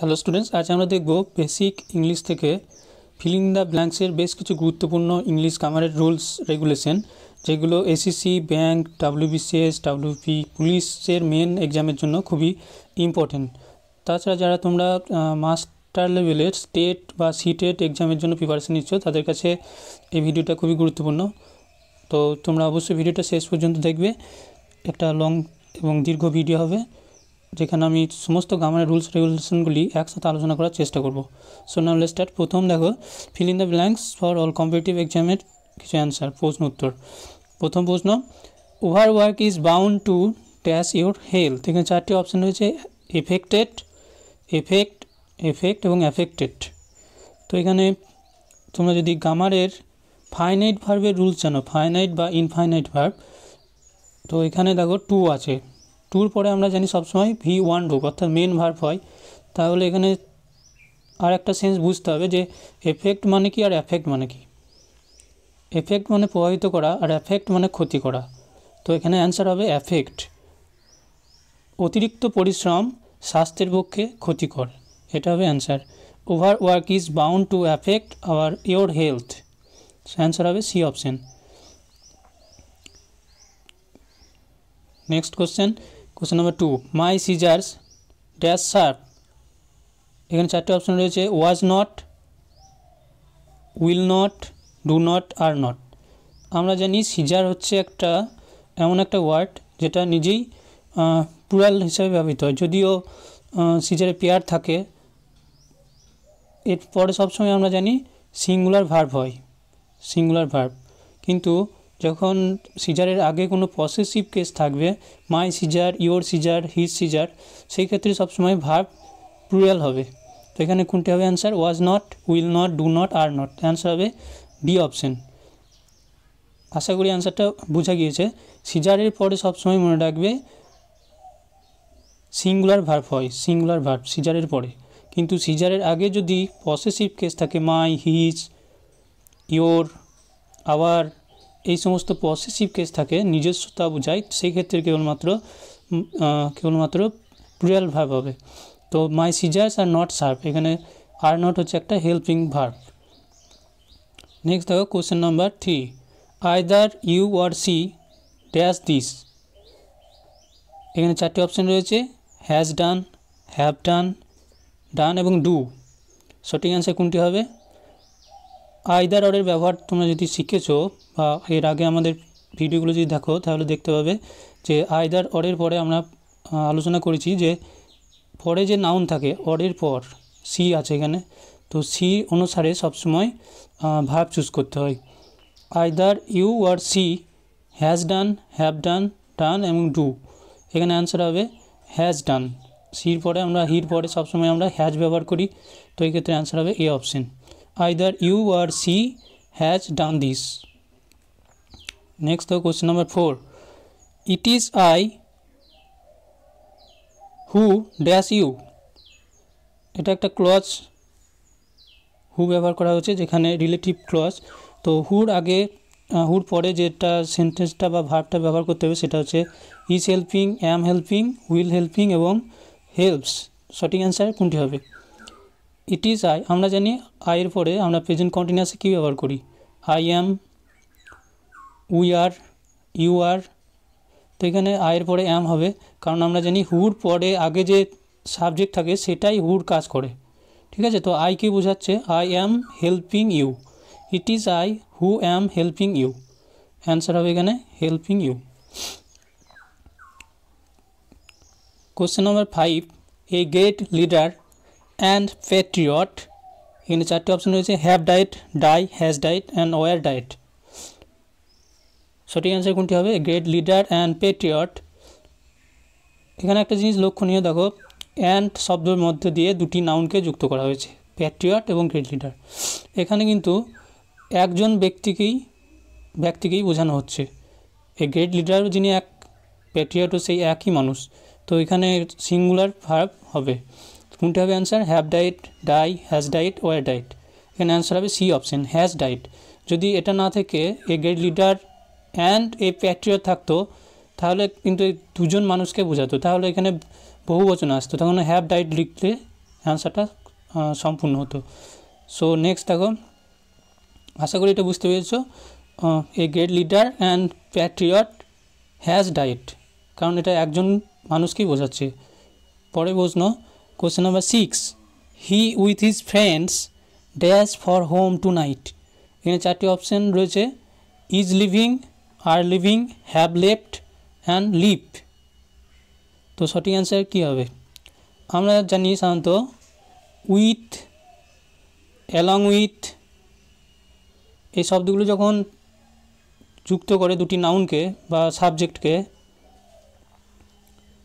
Hello students আজ আমরা দেখব বেসিক ইংলিশ থেকে ফিলিং দ্য ব্ল্যাঙ্কসের বেশ কিছু গুরুত্বপূর্ণ ইংলিশ গ্রামারের রুলস রেগুলেশন যেগুলো এসিসি ব্যাঙ্ক ডাব্লিউবিসিএস ডাব্লিউপি পুলিশের মেন এক্সামের জন্য খুবই ইম্পর্টেন্ট তাছাড়া যারা তোমরা মাস্টার লেভেলের স্টেট বা সিটেট এক্সামের জন্য প্রিপারেশন নিচ্ছ তাদের কাছে এই ভিডিওটা খুবই গুরুত্বপূর্ণ তো তোমরা অবশ্যই ভিডিওটা শেষ পর্যন্ত দেখবে একটা লং এবং দীর্ঘ ভিডিও হবে যেখানে আমি সমস্ত গ্রামারের রুলস রেগুলেশনগুলি একসাথে আলোচনা করার চেষ্টা করব সো নাম লেট স্টার্ট প্রথম দেখো fill in the blanks for all competitive এক্সামের কিছু অ্যান্সার প্রশ্ন উত্তর প্রথম প্রশ্ন over work is bound to dash your health এখানে চারটি অপশান রয়েছে এফেক্টেড এফেক্ট এফেক্ট এবং অ্যাফেক্টেড তো এখানে তোমরা যদি গামারের ফাইনাইট ভার্বের রুলস জানো ফাইনাইট বা ইনফাইনাইট ভার্ব তো এখানে দেখো টু আছে টুর পরে আমরা জানি সবসময় ভি ওয়ান ঢুক অর্থাৎ মেন ভার্ভ হয় তাহলে এখানে আর একটা সেন্স বুঝতে হবে যে এফেক্ট মানে কি আর এফেক্ট মানে কি এফেক্ট মানে প্রভাবিত করা আর এফেক্ট মানে ক্ষতি করা তো এখানে অ্যান্সার হবে এফেক্ট অতিরিক্ত পরিশ্রম স্বাস্থ্যের পক্ষে ক্ষতিকর এটা হবে answer over work is bound to affect our your health answer হবে C option next question question number two my scissors dash serve এখানে চারটে অপশন রয়েছে was not will not do not are not আমরা জানি caesar হচ্ছে একটা এমন একটা ওয়ার্ড যেটা নিজেই প্লুরাল হিসেবে ব্যবহৃত হয় যদিও সিজারে পেয়ার থাকে এরপরে সবসময় আমরা জানি সিঙ্গুলার ভার্ভ হয় সিঙ্গুলার ভার্ভ কিন্তু যখন সিজারের আগে কোনো পসেসিভ কেস থাকবে my scissor your scissor his scissor সেই ক্ষেত্রে সবসময় ভার্ব প্লুরাল হবে তো এখানে কোনটি হবে answer was not will not do not are not answer হবে ডি অপশন আশা করি অ্যান্সারটা বোঝা গিয়েছে সিজারের পরে সবসময় মনে রাখবে সিঙ্গুলার ভার্ভ হয় সিঙ্গুলার ভার্ভ সিজারের পরে কিন্তু সিজারের আগে যদি পসেসিভ কেস থাকে মাই হিজ ইয়োর আওয়ার এই সমস্ত পসেসিভ কেস থাকে নিজস্বতা বোঝায় সেই ক্ষেত্রে কেবলমাত্র কেবলমাত্র প্রিয়াল ভার্ব হবে তো my scissors are not serve এখানে আর নট হচ্ছে একটা হেল্পিং ভার্ব নেক্সট দেখো question number three either you or she dash this এখানে চারটি অপশান রয়েছে has done have done done এবং ডু সঠিক অ্যান্সার কোনটি হবে আয়দার অরের ব্যবহার তোমরা যদি শিখেছো বা এর আগে আমাদের ভিডিওগুলো যদি দেখো তাহলে দেখতে পাবে যে আয়দার অরের পরে আমরা আলোচনা করেছি যে পরে যে নাউন থাকে অরের পর সি আছে এখানে তো সি অনুসারে সবসময় ভাব চুজ করতে হয় either you or she has done have done done এবং ডু এখানে অ্যান্সার হবে হ্যাজ ডান সির পরে আমরা হির পরে সবসময় আমরা হ্যাজ ব্যবহার করি তো এক্ষেত্রে অ্যান্সার হবে A option either you or she has done this. Next, the question number 4. It is I who dash you. এটা একটা ক্লজ হু ব্যবহার করা হচ্ছে যেখানে রিলেটিভ ক্লজ তো হুর আগে হুর পরে যেটা সেন্টেন্সটা বা ভার্বটা ব্যবহার করতে হবে সেটা হচ্ছে is helping am helping will helping এবং হেল্পস সঠিক অ্যান্সার কোনটি হবে ইট ইজ আই আমরা জানি আইয়ের পরে আমরা প্রেজেন্ট কন্টিনিউসে কী ব্যবহার করি I am we are you are তো এখানে আয়ের পরে অ্যাম হবে কারণ আমরা জানি হুর পরে আগে যে সাবজেক্ট থাকে সেটাই হুর কাজ করে ঠিক আছে তো আই কি বোঝাচ্ছে I am helping you it is I who am helping you answer হবে এখানে helping you question number five a great leader and patriot এখানে চারটি অপশান রয়েছে have died die has died and were died সঠিক answer কোনটি হবে great leader and patriot এখানে একটা জিনিস লক্ষণীয় দেখো অ্যান্ড শব্দের মধ্যে দিয়ে দুটি নাউনকে যুক্ত করা হয়েছে প্যাট্রিয়ট এবং গ্রেট লিডার এখানে কিন্তু একজন ব্যক্তিকেই ব্যক্তিকেই বোঝানো হচ্ছে এই গ্রেট লিডারও যিনি এক প্যাট্রিয়টও সেই একই মানুষ তো এখানে সিঙ্গুলার ভার্ব হবে কোনটা হবে answer have died die has died were died এখানে অ্যান্সার হবে সি অপশান হ্যাজ ডাইট যদি এটা না থেকে a great leader and a patriot থাকতো তাহলে কিন্তু এই দুজন মানুষকে বোঝাতো তাহলে এখানে বহু বচন আসতো তখন হ্যাভ ডাইট লিখলে অ্যান্সারটা সম্পূর্ণ হতো সো নেক্সট দেখো আশা করি এটা বুঝতে পেরেছো a great leader and patriot has died কারণ এটা একজন মানুষকেই বোঝাচ্ছে পরে প্রশ্ন Question number 6. He with his friends dash for home tonight এখানে চারটি অপশান রয়েছে is living are living have left and leave তো সঠিক অ্যান্সার কী হবে আমরা জানি সাধারণত উইথ অ্যালং উইথ এই শব্দগুলো যখন যুক্ত করে দুটি নাউনকে বা সাবজেক্টকে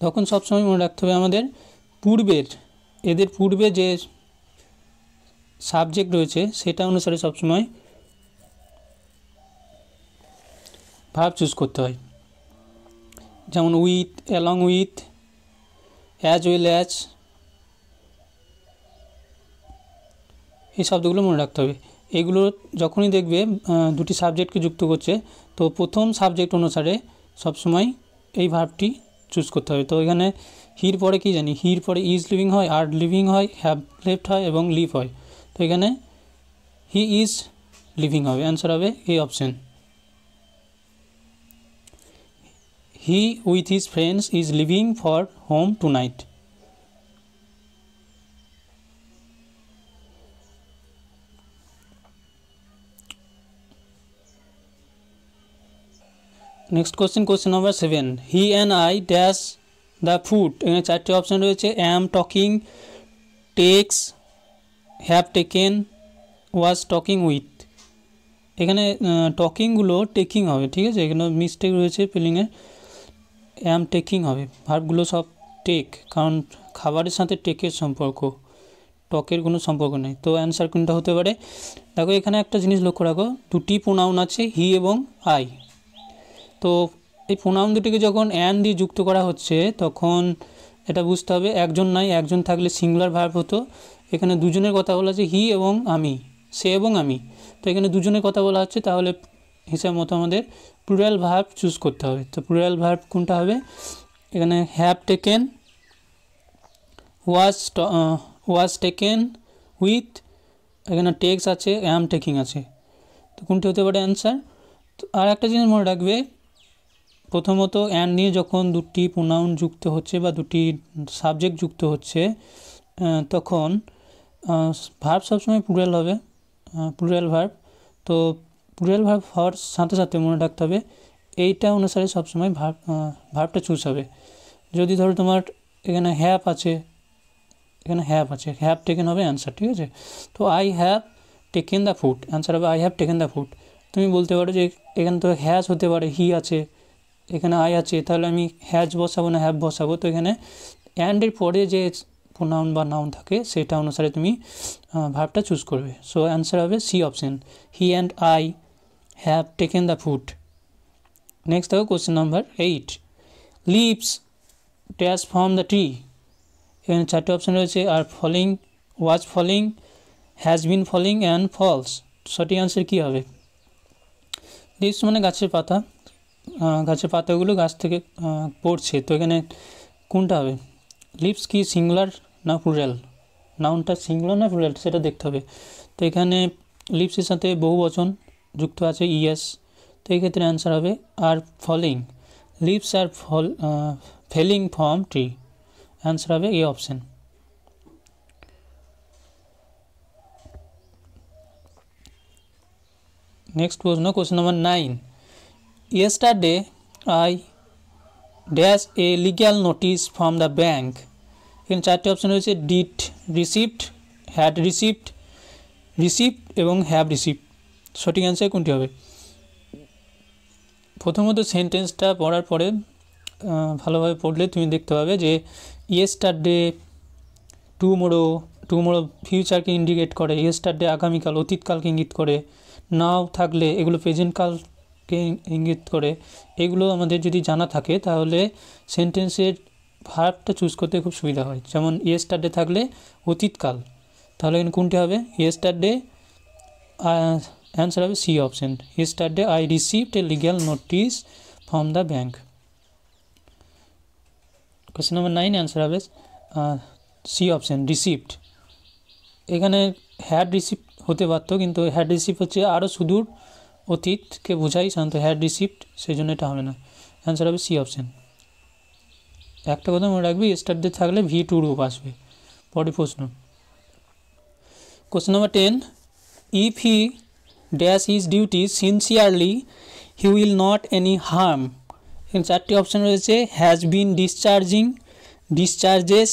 তখন সবসময় মনে রাখতে হবে আমাদের পূর্বের এদের পূর্বে যে সাবজেক্ট রয়েছে সেটা অনুসারে সবসময় ভাব চুজ করতে হয় যেমন with along with as well as এই শব্দগুলো মনে রাখতে হবে এগুলো যখনই দেখবে দুটি সাবজেক্টকে যুক্ত করছে তো প্রথম সাবজেক্ট অনুসারে সবসময় এই ভাবটি চুজ করতে হবে তো এখানে হির পরে কি জানি হির পরে ইজ লিভিং হয় আর লিভিং হয় হ্যাভ লেফট হয় এবং লিভ হয় তো এখানে হি ইজ লিভিং হবে অ্যান্সার হবে এই option he with his friends is living for home tonight next question question number seven he and I dash the food এখানে চারটি অপশান রয়েছে am talking takes have taken was talking with এখানে টকিংগুলো taking হবে ঠিক আছে এখানে mistake রয়েছে ফিলিংয়ে অ্যাম টেকিং হবে ভার্বগুলো সব টেক কারণ খাবারের সাথে টেকের সম্পর্ক টকের কোনো সম্পর্ক নেই তো অ্যান্সার কোনটা হতে পারে দেখো এখানে একটা জিনিস লক্ষ্য রাখো দুটি প্রোনাউন আছে হি এবং আই তো এই প্রোনাউন দুটিকে যখন অ্যান দিয়ে যুক্ত করা হচ্ছে তখন এটা বুঝতে হবে একজন নাই একজন থাকলে সিঙ্গুলার ভার্ব হতো এখানে দুজনের কথা বলা আছে হি এবং আমি সে এবং আমি তো এখানে দুজনের কথা বলা হচ্ছে তাহলে হিসাব মতো আমাদের প্লুরাল ভার্ব চুজ করতে হবে তো প্লুরাল ভার্ব কোনটা হবে এখানে have taken was was taken with এখানে টেক্স আছে অ্যাম টেকিং আছে তো কোনটি হতে পারে অ্যান্সার তো আর একটা জিনিস মনে রাখবে প্রথমত অ্যান্ড নিয়ে যখন দুটি প্রোনাউন যুক্ত হচ্ছে বা দুটি সাবজেক্ট যুক্ত হচ্ছে তখন ভার্ব সবসময় প্লুরাল হবে প্লুরাল ভার্ব তো প্লুরাল ভার্ব হওয়ার সাথে সাথে মনে রাখতে হবে এইটা অনুসারে সবসময় ভার্ব ভার্বটা চুজ হবে যদি ধরো তোমার এখানে হ্যাপ আছে এখানে হ্যাপ আছে হ্যাপ টেকেন হবে অ্যান্সার ঠিক আছে তো I have taken the food answer হবে I have taken the food তুমি বলতে পারো যে এখানে তো হ্যাজ হতে পারে হি আছে এখানে আয় আছে তাহলে আমি হ্যাজ বসাবো না হ্যাভ বসাবো তো এখানে অ্যান্ডের পরে যে প্রোনাউন বা নাউন থাকে সেটা অনুসারে তুমি ভাবটা চুজ করবে সো অ্যান্সার হবে C option he and I have taken the food next দেখো question number eight leaves dash from the tree এখানে চারটে অপশান রয়েছে are falling was falling has been falling and falls সঠিক answer কী হবে leaves মানে গাছের পাতা গাছের পাতাগুলো গাছ থেকে পড়ছে তো এখানে কোনটা হবে লিপস কি সিঙ্গুলার না প্লুরাল নাউনটা সিঙ্গুলার না প্লুরাল সেটা দেখতে হবে তো এখানে লিপসের সাথে বহু বচন যুক্ত আছে ইয়েস তো এই ক্ষেত্রে অ্যান্সার হবে are falling leaves are fall falling from tree answer হবে এ অপশান নেক্সট প্রশ্ন question number nine yesterday I dash a legal notice from the bank এখানে চারটি অপশন রয়েছে did receipt had receipt receipt এবং have receipt সঠিক answer কোনটি হবে প্রথমত সেন্টেন্সটা পড়ার পরে ভালোভাবে পড়লে তুমি দেখতে পাবে যে ইয়েস্টারডে টুমোরো টুমোরো ফিউচারকে ইন্ডিকেট করে ইয়েস্টারডে আগামীকাল অতীতকালকে ইঙ্গিত করে নাও থাকলে এগুলো প্রেজেন্টকাল কে ইঙ্গিত করে এগুলো আমাদের যদি জানা থাকে তাহলে সেন্টেন্সের ভার্বটা চুজ করতে খুব সুবিধা হয় যেমন ইয়েস্টারডে থাকলে অতীতকাল তাহলে এখানে কোনটি হবে ইয়েস্টারডে অ্যান্সার হবে C option yesterday I received a legal notice from the bank question number nine answer হবে সি অপশন রিসিভড এখানে হ্যাড রিসিভ হতে পারতো কিন্তু হ্যাড রিসিভ হচ্ছে আরও সুদূর অতীতকে বোঝাই সাধারণত হ্যাড রিসিপ্ট সেই জন্য এটা হবে না অ্যান্সার হবে সি অপশান একটা কথা মনে রাখবি স্টারডে থাকলে ভি টু রূপ আসবে পরের প্রশ্ন question number ten if he dash is duty sincerely he will not any harm এখানে চারটি অপশান রয়েছে has been discharging discharges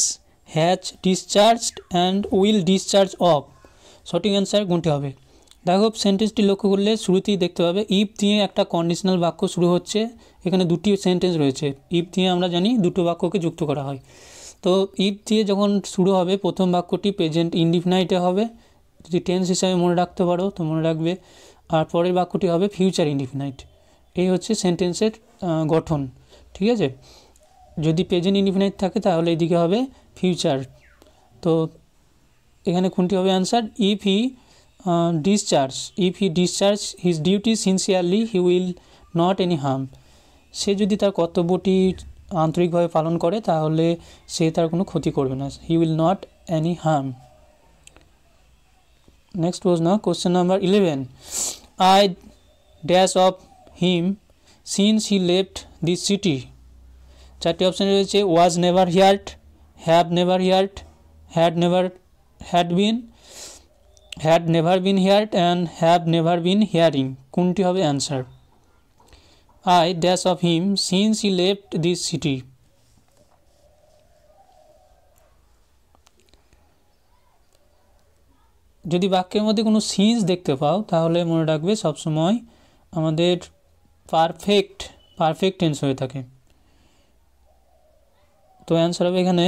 has discharged and will discharge of সঠিক অ্যান্সার কোনটি হবে দেখো সেন্টেন্সটি লক্ষ্য করলে শুরুতেই দেখতে পাবে ইফ দিয়ে একটা কন্ডিশনাল বাক্য শুরু হচ্ছে এখানে দুটি সেন্টেন্স রয়েছে ইফ দিয়ে আমরা জানি দুটো বাক্যকে যুক্ত করা হয় তো ইফ দিয়ে যখন শুরু হবে প্রথম বাক্যটি প্রেজেন্ট ইনডিফিনাইটে হবে যদি টেন্স হিসাবে মনে রাখতে পারো তো মনে রাখবে আর পরের বাক্যটি হবে ফিউচার ইনডিফিনাইট এই হচ্ছে সেন্টেন্সের গঠন ঠিক আছে যদি প্রেজেন্ট ইনডিফিনাইট থাকে তাহলে এদিকে হবে ফিউচার তো এখানে কোনটি হবে answer if he discharge if he discharge his duty sincerely he will not any harm সে যদি তার কর্তব্যটি আন্তরিকভাবে পালন করে তাহলে সে তার কোনো ক্ষতি করবে না he will not any harm next was না question number eleven I dash of him since he left this city চারটি অপশান রয়েছে was never heard have never heard had never had been had never been heard and have never been hearing কোনটি হবে answer I dash of him since he left this city যদি বাক্যের মধ্যে কোনো since দেখতে পাও তাহলে মনে রাখবে সবসময় আমাদের পারফেক্ট পারফেক্ট টেন্স হয়ে থাকে তো অ্যান্সার হবে এখানে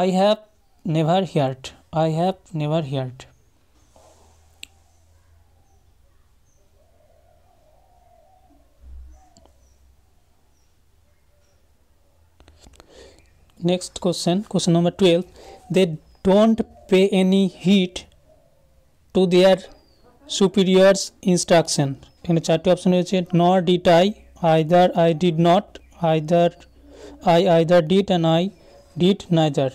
I have never heard I have never heard. Next question, question number 12. They don't pay any heed to their superiors instruction. এখানে চারটি অপশন রয়েছে nor did I, either I did not, either I either did and I did neither.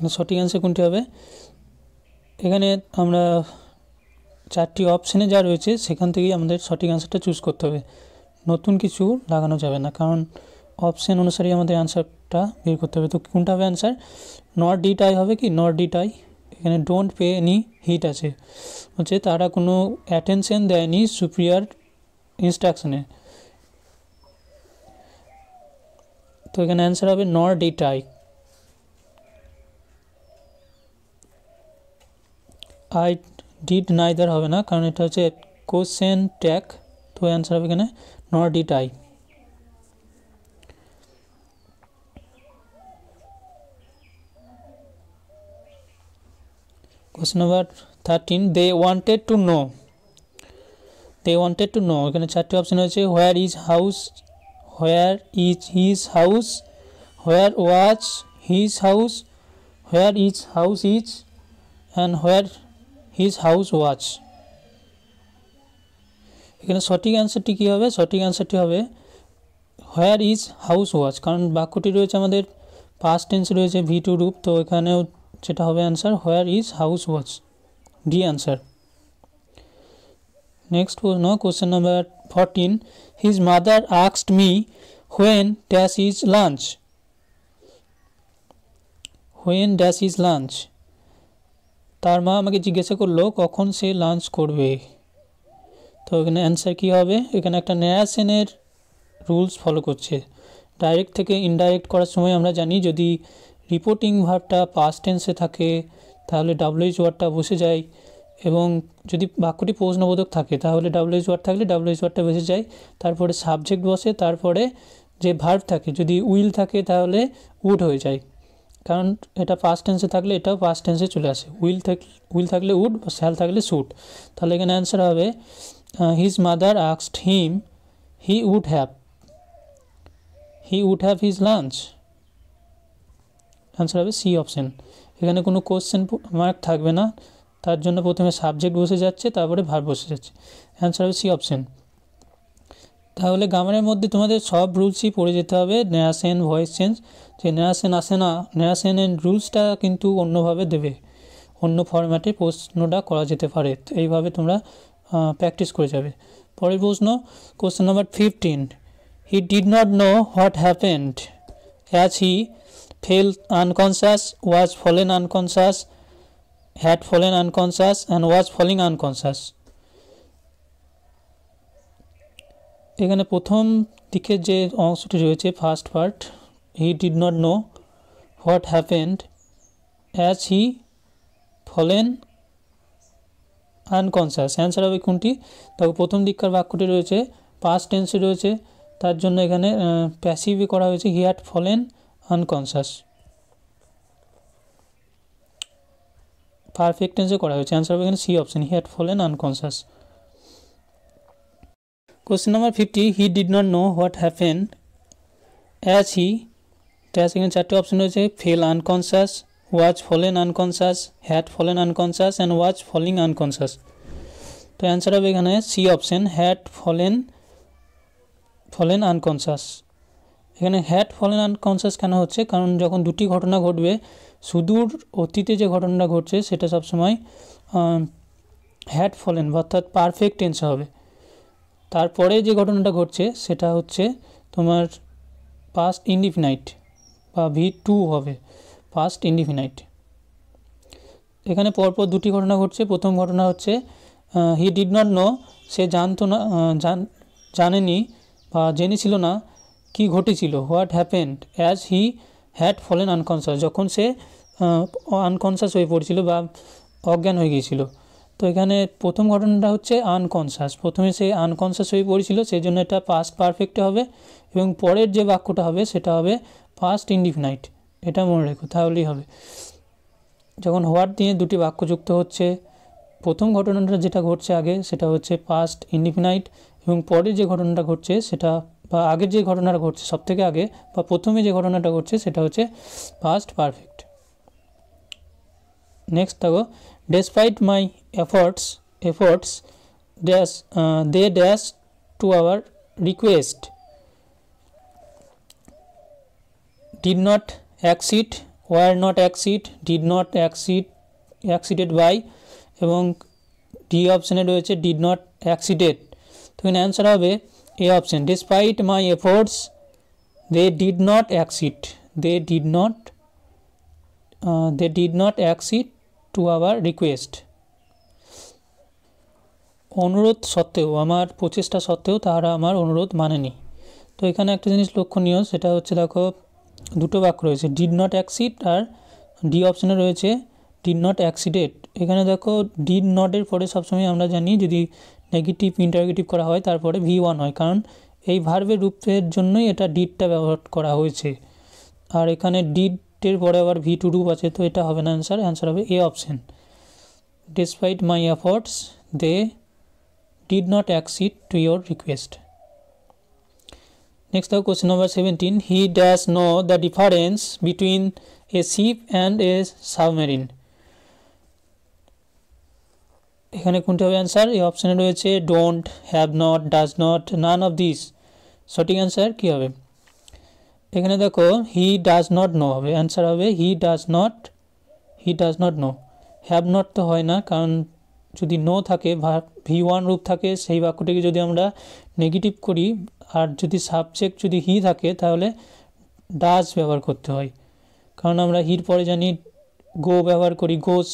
মানে সঠিক answer কোনটি হবে এখানে আমরা চারটি অপশানে যা রয়েছে সেখান থেকেই আমাদের সঠিক অ্যান্সারটা চুজ করতে হবে নতুন কিছু লাগানো যাবে না কারণ অপশান অনুসারেই আমাদের অ্যান্সারটা বের করতে হবে তো কোনটা হবে অ্যান্সার নট ডিটাই হবে কি নট ডিটাই এখানে ডোন্ট পে এনি হিট আছে হচ্ছে তারা কোনো অ্যাটেনশান দেয়নি সুপ্রিয়ার ইনস্ট্রাকশানে তো এখানে অ্যান্সার হবে not did I I did neither है ना कारण यहाँ से कोशन टैक तो अन्सार है क्या nor did I question number thirteen they wed to know they wed to know एखे चार्टे अपशन रहे where is house where is his house where was his house where is house is and where his house was এখানে সঠিক অ্যান্সারটি কী হবে সঠিক অ্যান্সারটি হবে হোয়ার ইজ হাউস ওয়াচ কারণ বাক্যটি রয়েছে আমাদের পাস্ট টেন্স রয়েছে ভি টু রূপ তো এখানেও সেটা হবে answer where is house was D answer next প্রশ্ন question number fourteen his mother আক্সড me when dash is lunch when dash is lunch তার মা আমাকে জিজ্ঞাসা করলো কখন সে লাঞ্চ করবে তো এখানে অ্যান্সার কী হবে এখানে একটা ন্যারাসেনের রুলস ফলো করছে ডাইরেক্ট থেকে ইনডাইরেক্ট করার সময় আমরা জানি যদি রিপোর্টিং ভার্বটা পাস্ট টেন্সে থাকে তাহলে ডাব্লুএইচ ওয়ার্ডটা বসে যায় এবং যদি বাক্যটি প্রশ্নবোধক থাকে তাহলে ডাব্লুএইচ ওয়ার্ড থাকলে ডাব্লুএইচ ওয়ার্ডটা বসে যায় তারপরে সাবজেক্ট বসে তারপরে যে ভার্ব থাকে যদি উইল থাকে তাহলে উড হয়ে যায় কারণ এটা ফার্স্ট টেন্সে থাকলে এটাও ফার্স্ট টেন্সে চলে আসে উইল থাক উইল থাকলে উড বা শ্যাল থাকলে শুট তাহলে এখানে অ্যান্সার হবে হিজ মাদার আক্সড him he would have he would have his lunch answer হবে সি অপশন এখানে কোনো কোশ্চেন মার্ক থাকবে না তার জন্য প্রথমে সাবজেক্ট বসে যাচ্ছে তারপরে ভার বসে যাচ্ছে অ্যান্সার হবে সি অপশন তাহলে গ্রামারের মধ্যে তোমাদের সব রুলসই পড়ে যেতে হবে ন্যাশেন ভয়েস চেঞ্জ যে নেয়াসেন আসে না নেয়াসেনের রুলসটা কিন্তু অন্যভাবে দেবে অন্য ফরম্যাটে প্রশ্নটা করা যেতে পারে এইভাবে তোমরা প্র্যাকটিস করে যাবে পরের প্রশ্ন question number fifteen he did not know what happened as he fell unconscious was fallen unconscious had fallen unconscious and was falling unconscious এখানে প্রথম দিকের যে অংশটি রয়েছে first part he did not know what happened as he fallen unconscious answer হবে কোনটি তবে প্রথম দিককার বাক্যটি রয়েছে পাস্ট টেন্সে রয়েছে তার জন্য এখানে প্যাসিভই করা হয়েছে he had fallen unconscious perfect টেন্সে করা হয়েছে অ্যান্সার হবে এখানে C option he had fallen unconscious question number fifty he did not know what happen as he তো এখানে চারটি অপশন রয়েছে fell unconscious was fallen unconscious had fallen unconscious and was falling unconscious তো answer হবে এখানে C option had fallen fallen unconscious এখানে had fallen unconscious কেন হচ্ছে কারণ যখন দুটি ঘটনা ঘটবে সুদূর অতীতে যে ঘটনাটা ঘটছে সেটা সবসময় হ্যাট ফলেন অর্থাৎ পারফেক্ট টেন্স হবে তারপরে যে ঘটনাটা ঘটছে সেটা হচ্ছে তোমার পাস্ট ইনডিফিনাইট বা ভি টু হবে ফার্স্ট ইন্ডিফিনাইট এখানে পরপর দুটি ঘটনা ঘটছে প্রথম ঘটনা হচ্ছে হি ডিড নট নো সে জানতো না জানেনি বা জেনেছিল না কি ঘটেছিল what happened as he had fallen unconscious যখন সে আনকনসাস হয়ে পড়ছিল বা অজ্ঞান হয়ে গিয়েছিল তো এখানে প্রথম ঘটনাটা হচ্ছে আনকনসাস প্রথমে সে আনকনসাস হয়ে পড়েছিল সেই জন্য এটা পাস্ট পারফেক্ট হবে এবং পরের যে বাক্যটা হবে সেটা হবে ফার্স্ট ইনডিফিনাইট এটা মনে রেখো তাহলেই হবে যখন হোয়াট দিয়ে দুটি বাক্য যুক্ত হচ্ছে প্রথম ঘটনাটা যেটা ঘটছে আগে সেটা হচ্ছে পাস্ট ইনডিফিনাইট এবং পরে যে ঘটনাটা ঘটছে সেটা বা আগের যে ঘটনাটা ঘটছে সব থেকে আগে বা প্রথমে যে ঘটনাটা ঘটছে সেটা হচ্ছে পাস্ট পারফেক্ট নেক্সট দেখো despite my efforts efforts dash they dash to our request did not exit were not exit did not exit exited by এবং ডি অপশানে রয়েছে ডিড নট exited তো এখানে অ্যান্সার হবে A option despite my efforts they did not accede they did not they did not accede to our request অনুরোধ সত্ত্বেও আমার প্রচেষ্টা সত্ত্বেও তারা আমার অনুরোধ মানেনি তো এখানে একটা জিনিস লক্ষণীয় সেটা হচ্ছে দেখো দুটো বাক্য রয়েছে ডিড নট অ্যাক্সিড আর ডি অপশানে রয়েছে ডিড নট অ্যাক্সিডেট এখানে দেখো ডিড নটের পরে সবসময় আমরা জানি যদি নেগেটিভ ইন্টারগেটিভ করা হয় তারপরে ভি ওয়ান হয় কারণ এই ভার্বের রূপের জন্যই এটা ডিডটা ব্যবহার করা হয়েছে আর এখানে ডিডের পরে আবার ভি টু রূপ আছে তো এটা হবে না অ্যান্সার অ্যান্সার হবে A option despite my efforts they did not accede to your request Next the question number 17. He does know the difference between a ship and a submarine. এখানে কোনটি হবে অ্যান্সার এই অপশানে রয়েছে don't have not does not none of this সঠিক answer কী হবে এখানে দেখো হি ডাজ নট নো হবে অ্যান্সার হবে he does not he does not know have not তো হয় না কারণ যদি নো থাকে ভি ওয়ান রূপ থাকে সেই বাক্যটিকে যদি আমরা নেগেটিভ করি আর যদি সাবজেক্ট যদি হি থাকে তাহলে ডাজ ব্যবহার করতে হয় কারণ আমরা হির পরে জানি গো ব্যবহার করি গোস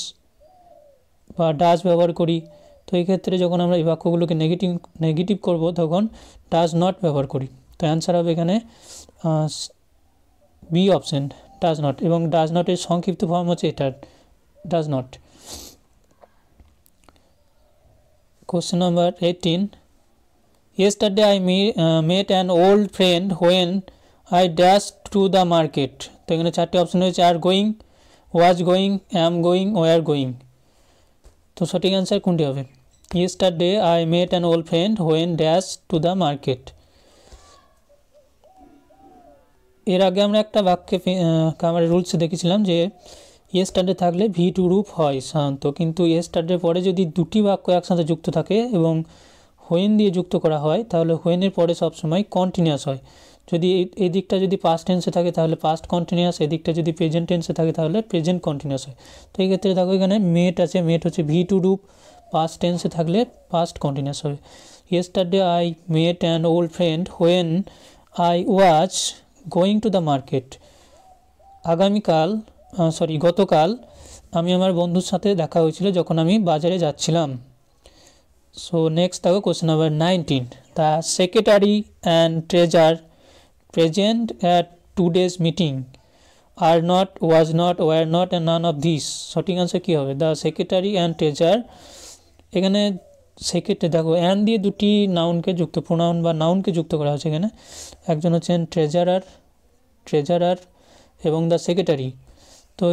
বা ডাজ ব্যবহার করি তো এই ক্ষেত্রে যখন আমরা এই বাক্যগুলোকে নেগেটিভ নেগেটিভ করব তখন ডাজ নট ব্যবহার করি তো অ্যান্সার হবে এখানে বি অপশন ডাজ নট এবং ডাজ নটের সংক্ষিপ্ত ফর্ম হচ্ছে এটা does not question number eighteen Yesterday I meet, uh, met an old friend when I dashed to the market. তো এখানে চারটি অপশন রয়েছে আর going was going am going were going তো সঠিক অ্যান্সার কোনটি হবে day I met an old friend when dash to the market এর আগে আমরা একটা বাক্যে আমার রুলস দেখেছিলাম যে ডে থাকলে ভি টু রূপ হয় শান্ত কিন্তু ইয়েস্টারডে পরে যদি দুটি বাক্য একসাথে যুক্ত থাকে এবং হোয়েন দিয়ে যুক্ত করা হয় তাহলে হোয়েনের পরে সবসময় কন্টিনিউয়াস হয় যদি এই দিকটা যদি পাস্ট টেন্সে থাকে তাহলে পাস্ট কন্টিনিউয়াস এদিকটা যদি প্রেজেন্ট টেন্সে থাকে তাহলে প্রেজেন্ট কন্টিনিউয়াস হয় তো এই ক্ষেত্রে দেখো এখানে মেট আছে মেট হচ্ছে ভি টু রূপ পাস্ট টেন্সে থাকলে পাস্ট কন্টিনিউয়াস হবে yesterday I met and old friend when I was going to the market আগামীকাল সরি গতকাল আমি আমার বন্ধুর সাথে দেখা হয়েছিল যখন আমি বাজারে যাচ্ছিলাম সো নেক্সট থাকো question number nineteen the secretary and treasure present at today's meeting are not was not were not and none of this সঠিক আনসার কী হবে দ্য সেক্রেটারি অ্যান্ড ট্রেজার এখানে সেক্রেটারি দেখো অ্যান দিয়ে দুটি নাউনকে যুক্ত pronoun বা নাউনকে যুক্ত করা হয়েছে এখানে একজন হচ্ছেন ট্রেজারার ট্রেজারার এবং দ্য সেক্রেটারি তো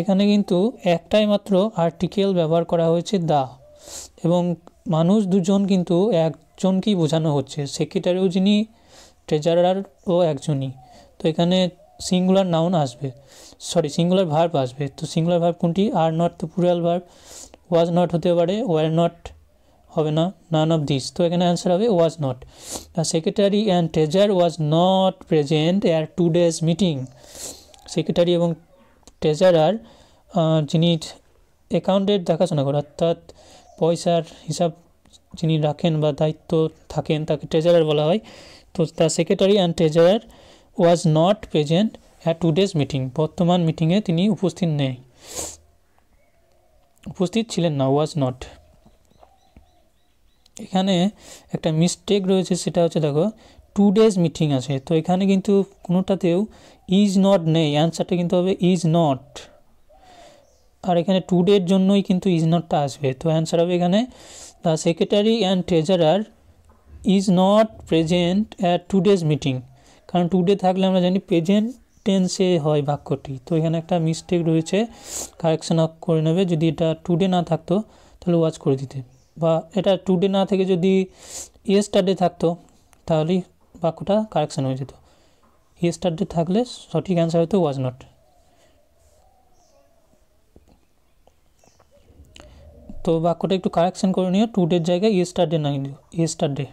এখানে কিন্তু একটাই মাত্র আর্টিকেল ব্যবহার করা হয়েছে দ্য এবং মানুষ দুজন কিন্তু একজনকেই বোঝানো হচ্ছে সেক্রেটারিও যিনি ট্রেজারারও একজনই তো এখানে সিঙ্গুলার নাউন আসবে সরি সিঙ্গুলার ভার্ব আসবে তো সিঙ্গুলার ভার্ব কোনটি আর নট তো পুরাল ভার্ব ওয়াজ নট হতে পারে ওয়ার নট হবে না নান অফ দিস তো এখানে অ্যান্সার হবে was not the secretary and treasure was not present at today's meeting secretary এবং ট্রেজারার যিনি অ্যাকাউন্টের দেখাশোনা করে অর্থাৎ পয়সার হিসাব যিনি রাখেন বা দায়িত্ব থাকেন তাকে ট্রেজারার বলা হয় তো the secretary and treasurer was not present today's meeting বর্তমান মিটিংয়ে তিনি উপস্থিত নেই উপস্থিত ছিলেন না ওয়াজ নট এখানে একটা মিস্টেক রয়েছে সেটা হচ্ছে দেখো টু ডেজ মিটিং আছে তো এখানে কিন্তু কোনোটাতেও ইজ নট নেই অ্যান্সারটা কিন্তু হবে ইজ নট আর এখানে টু ডের জন্যই কিন্তু ইজ নটটা আসবে তো অ্যান্সার হবে এখানে the secretary and treasurer is not present at today's meeting কারণ টু ডে থাকলে আমরা জানি প্রেজেন্ট টেন্সে হয় বাক্যটি তো এখানে একটা মিস্টেক রয়েছে কারেকশন করে নেবে যদি এটা টু ডে না থাকতো তাহলে ওয়াচ করে দিতে বা এটা টু ডে না থেকে যদি ইয়েস্টারডে থাকতো তাহলেই বাক্যটা কারেকশন হয়ে যেত ইয়েস্টারডে থাকলে সঠিক অ্যান্সার হতো ওয়াজ নট तो वाक्य एक कारेक्शन कर नहीं टू डेट जैगे yesterday nine yesterday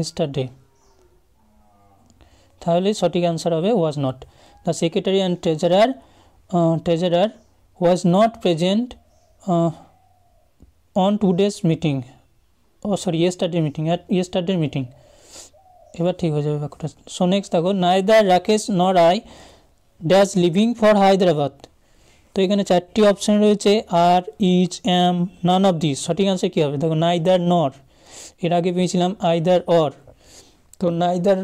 yesterday तो सठिक अन्सार है was not the secretary and treasurer treasurer was not present on today's meeting sorry स्टाडे मीटिंग स्टाडे मीटिंग ठीक हो जाए सो नेक्स्ट देखो नायदार राकेश नर आई डैज लिविंग फर हायदराबाद তো এখানে চারটি অপশান রয়েছে আর each am none of this সঠিক আনসার কী হবে দেখো নাইদার নর এর আগে পেয়েছিলাম আইদার অর তো নাইদার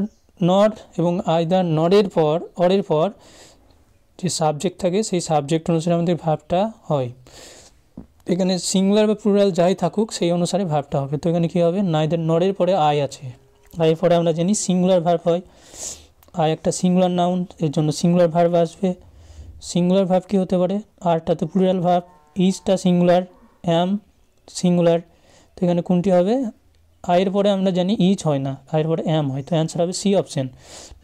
নট এবং আইদার নরের পর অরের পর যে সাবজেক্ট থাকে সেই সাবজেক্ট অনুসারে আমাদের ভাবটা হয় এখানে সিঙ্গুলার বা প্লুরাল যাই থাকুক সেই অনুসারে ভাবটা হবে তো এখানে কী হবে নাইদার নরের পরে আয় আছে আয়ের পরে আমরা জানি সিঙ্গুলার ভার্ব হয় আয় একটা সিঙ্গুলার নাউন এর জন্য সিঙ্গুলার ভার্ব আসবে সিঙ্গুলার ভাব কি হতে পারে আরটাতে প্লুরাল ভাব ইজটা সিঙ্গুলার অ্যাম সিঙ্গুলার তো এখানে কোনটি হবে আয়ের পরে আমরা জানি ইচ হয় না আয়ের পরে অ্যাম হয় তো অ্যান্সার হবে C option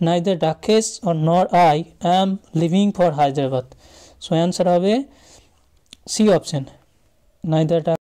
neither Rakesh or nor I am living for Hyderabad so answer হবে সি অপশন নাইদার